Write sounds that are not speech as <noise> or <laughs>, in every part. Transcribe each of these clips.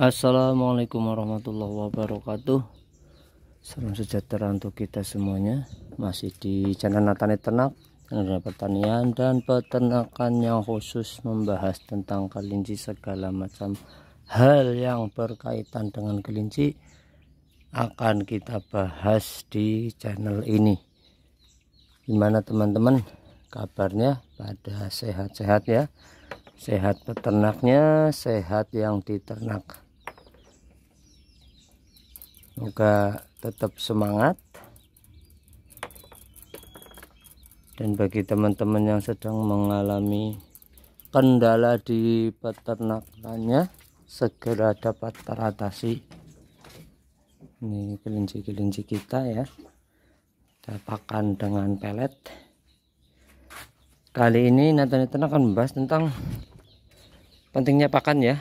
Assalamualaikum warahmatullahi wabarakatuh Salam sejahtera untuk kita semuanya Masih di channel Natani Ternak Channel pertanian dan peternakan yang khusus Membahas tentang kelinci segala macam Hal yang berkaitan dengan kelinci Akan kita bahas di channel ini Gimana teman-teman kabarnya pada sehat-sehat ya Sehat peternaknya, sehat yang diternak Semoga tetap semangat. Dan bagi teman-teman yang sedang mengalami kendala di peternakannya, segera dapat teratasi. Ini kelinci-kelinci kita ya. Kita pakan dengan pelet. Kali ini Nathan akan membahas tentang pentingnya pakan ya.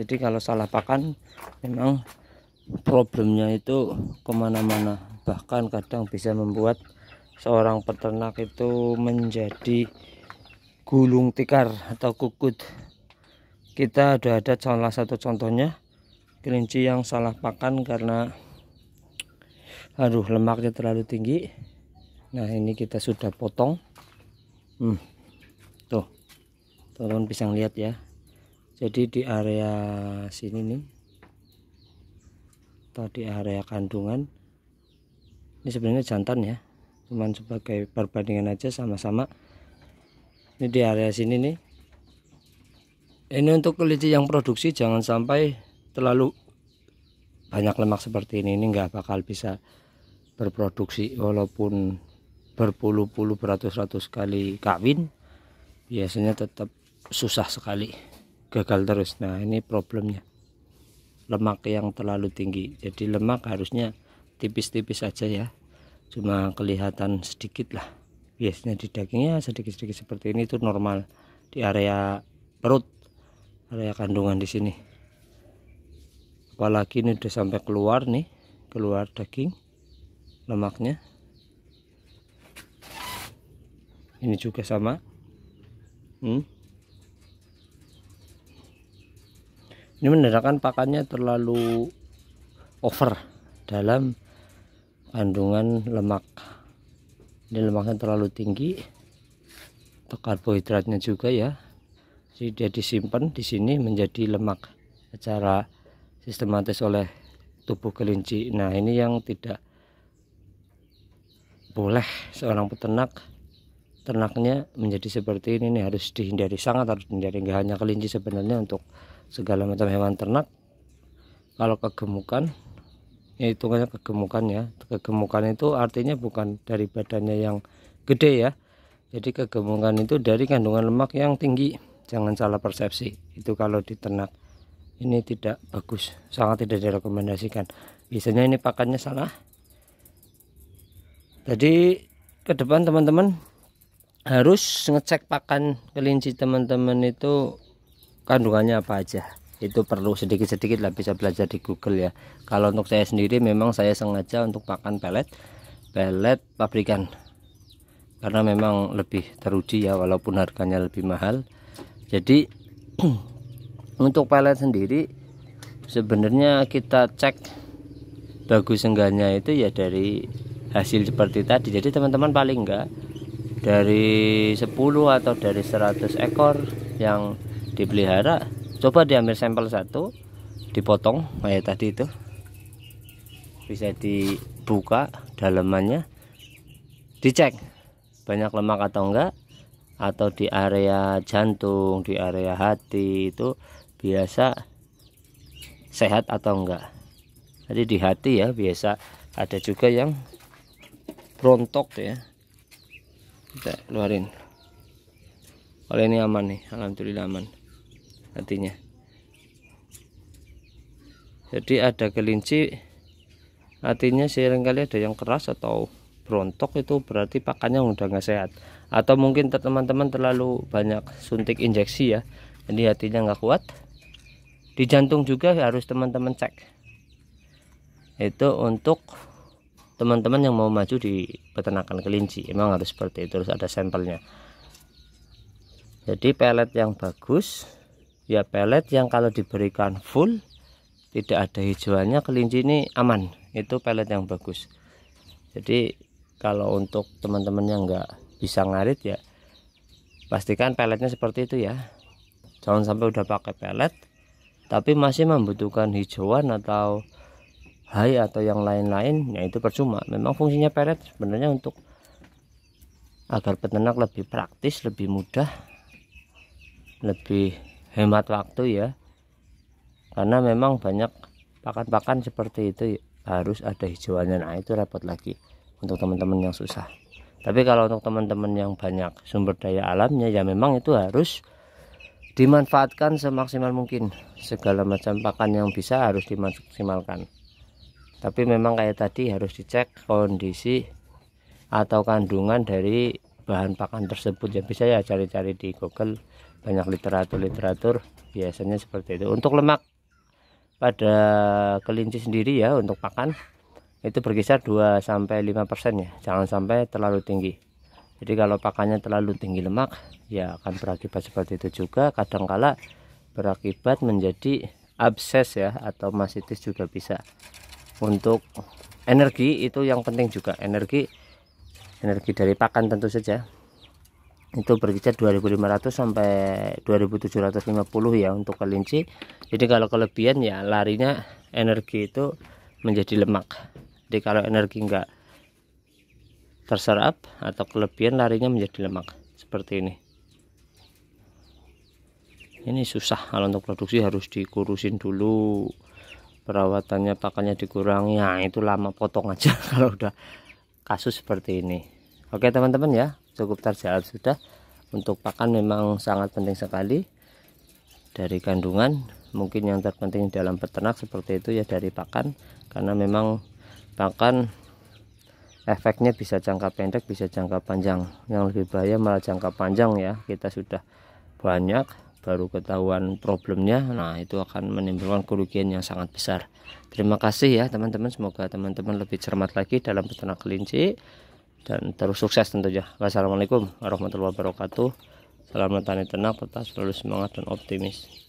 Jadi kalau salah pakan memang problemnya itu kemana-mana bahkan kadang bisa membuat seorang peternak itu menjadi gulung tikar atau kukut kita ada ada salah satu contohnya kelinci yang salah pakan karena aduh lemaknya terlalu tinggi nah ini kita sudah potong hmm, tuh teman-teman bisa lihat ya jadi di area sini nih atau di area kandungan ini sebenarnya jantan ya cuman sebagai perbandingan aja sama-sama ini di area sini nih ini untuk kelinci yang produksi jangan sampai terlalu banyak lemak seperti ini ini nggak bakal bisa berproduksi walaupun berpuluh-puluh beratus-ratus kali kawin biasanya tetap susah sekali gagal terus nah ini problemnya lemak yang terlalu tinggi jadi lemak harusnya tipis-tipis aja ya cuma kelihatan sedikit lah biasanya di dagingnya sedikit-sedikit seperti ini itu normal di area perut area kandungan di sini apalagi ini udah sampai keluar nih keluar daging lemaknya ini juga sama hmm ini menandakan pakannya terlalu over dalam kandungan lemak ini lemaknya terlalu tinggi atau karbohidratnya juga ya jadi dia disimpan di sini menjadi lemak secara sistematis oleh tubuh kelinci nah ini yang tidak boleh seorang peternak ternaknya menjadi seperti ini ini harus dihindari sangat harus dihindari nggak hanya kelinci sebenarnya untuk segala macam hewan ternak kalau kegemukan ya hitungannya kegemukan ya kegemukan itu artinya bukan dari badannya yang gede ya jadi kegemukan itu dari kandungan lemak yang tinggi jangan salah persepsi itu kalau di ternak ini tidak bagus sangat tidak direkomendasikan biasanya ini pakannya salah jadi ke depan teman-teman harus ngecek pakan kelinci teman-teman itu kandungannya apa aja itu perlu sedikit-sedikit lah bisa belajar di Google ya kalau untuk saya sendiri memang saya sengaja untuk makan pelet pelet pabrikan karena memang lebih teruji ya walaupun harganya lebih mahal jadi <clears throat> untuk pelet sendiri sebenarnya kita cek bagus enggaknya itu ya dari hasil seperti tadi jadi teman-teman paling enggak dari 10 atau dari 100 ekor yang dipelihara coba diambil sampel satu dipotong kayak tadi itu bisa dibuka dalamannya dicek banyak lemak atau enggak atau di area jantung di area hati itu biasa sehat atau enggak jadi di hati ya biasa ada juga yang rontok ya kita keluarin kalau ini aman nih alhamdulillah aman nantinya jadi ada kelinci artinya kali ada yang keras atau berontok itu berarti pakannya udah nggak sehat atau mungkin teman-teman terlalu banyak suntik injeksi ya jadi hatinya nggak kuat di jantung juga harus teman-teman cek itu untuk teman-teman yang mau maju di peternakan kelinci emang harus seperti itu harus ada sampelnya jadi pelet yang bagus ya pelet yang kalau diberikan full tidak ada hijauannya kelinci ini aman itu pelet yang bagus jadi kalau untuk teman-teman yang nggak bisa ngarit ya pastikan peletnya seperti itu ya jangan sampai udah pakai pelet tapi masih membutuhkan hijauan atau hai atau yang lain-lain ya itu percuma memang fungsinya pelet sebenarnya untuk agar peternak lebih praktis lebih mudah lebih hemat waktu ya karena memang banyak pakan-pakan seperti itu harus ada hijauannya nah itu repot lagi untuk teman-teman yang susah tapi kalau untuk teman-teman yang banyak sumber daya alamnya ya memang itu harus dimanfaatkan semaksimal mungkin segala macam pakan yang bisa harus dimaksimalkan tapi memang kayak tadi harus dicek kondisi atau kandungan dari bahan pakan tersebut ya bisa ya cari-cari di Google banyak literatur-literatur biasanya seperti itu untuk lemak pada kelinci sendiri ya untuk pakan itu berkisar 2 sampai 5% ya. Jangan sampai terlalu tinggi. Jadi kalau pakannya terlalu tinggi lemak ya akan berakibat seperti itu juga kadangkala berakibat menjadi abses ya atau masitis juga bisa. Untuk energi itu yang penting juga energi energi dari pakan tentu saja itu berkisar 2500 sampai 2750 ya untuk kelinci jadi kalau kelebihan ya larinya energi itu menjadi lemak jadi kalau energi enggak terserap atau kelebihan larinya menjadi lemak seperti ini ini susah kalau untuk produksi harus dikurusin dulu perawatannya pakannya dikurangi nah itu lama potong aja <laughs> kalau udah kasus seperti ini oke teman-teman ya Cukup terjawab sudah untuk pakan memang sangat penting sekali dari kandungan mungkin yang terpenting dalam peternak seperti itu ya dari pakan karena memang pakan efeknya bisa jangka pendek bisa jangka panjang yang lebih bahaya malah jangka panjang ya kita sudah banyak baru ketahuan problemnya nah itu akan menimbulkan kerugian yang sangat besar terima kasih ya teman-teman semoga teman-teman lebih cermat lagi dalam peternak kelinci dan terus sukses tentunya wassalamualaikum warahmatullahi wabarakatuh salam tani tenang tetap selalu semangat dan optimis